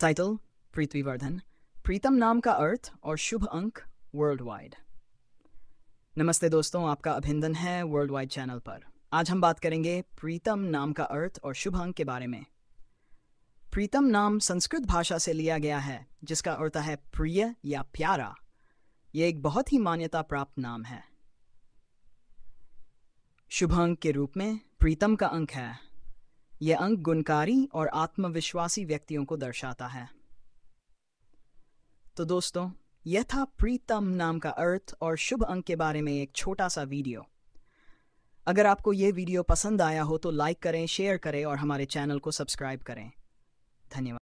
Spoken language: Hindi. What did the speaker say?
टाइटल पृथ्वीवर्धन प्रीतम नाम का अर्थ और शुभ अंक वर्ल्ड वाइड नमस्ते दोस्तों आपका अभिनंदन है वर्ल्ड वाइड चैनल पर आज हम बात करेंगे प्रीतम नाम का अर्थ और शुभ अंक के बारे में प्रीतम नाम संस्कृत भाषा से लिया गया है जिसका अर्थ है प्रिय या प्यारा यह एक बहुत ही मान्यता प्राप्त नाम है शुभ अंक के रूप में प्रीतम का अंक है यह अंक गुणकारी और आत्मविश्वासी व्यक्तियों को दर्शाता है तो दोस्तों यह था प्रीतम नाम का अर्थ और शुभ अंक के बारे में एक छोटा सा वीडियो अगर आपको यह वीडियो पसंद आया हो तो लाइक करें शेयर करें और हमारे चैनल को सब्सक्राइब करें धन्यवाद